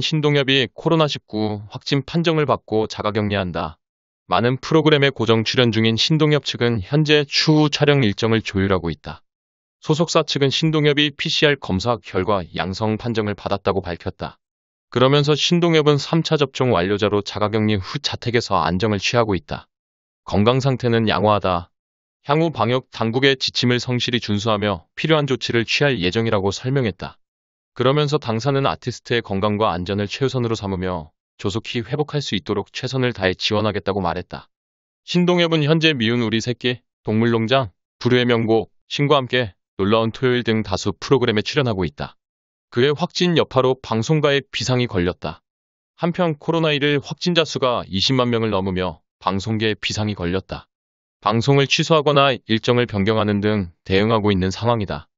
신동엽이 코로나19 확진 판정을 받고 자가격리한다. 많은 프로그램에 고정 출연 중인 신동엽 측은 현재 추후 촬영 일정을 조율하고 있다. 소속사 측은 신동엽이 PCR 검사 결과 양성 판정을 받았다고 밝혔다. 그러면서 신동엽은 3차 접종 완료자로 자가격리 후 자택에서 안정을 취하고 있다. 건강 상태는 양호하다. 향후 방역 당국의 지침을 성실히 준수하며 필요한 조치를 취할 예정이라고 설명했다. 그러면서 당사는 아티스트의 건강과 안전을 최우선으로 삼으며 조속히 회복할 수 있도록 최선을 다해 지원하겠다고 말했다. 신동엽은 현재 미운 우리 새끼, 동물농장, 불후의 명곡, 신과 함께 놀라운 토요일 등 다수 프로그램에 출연하고 있다. 그의 확진 여파로 방송가에 비상이 걸렸다. 한편 코로나19 확진자 수가 20만 명을 넘으며 방송계에 비상이 걸렸다. 방송을 취소하거나 일정을 변경하는 등 대응하고 있는 상황이다.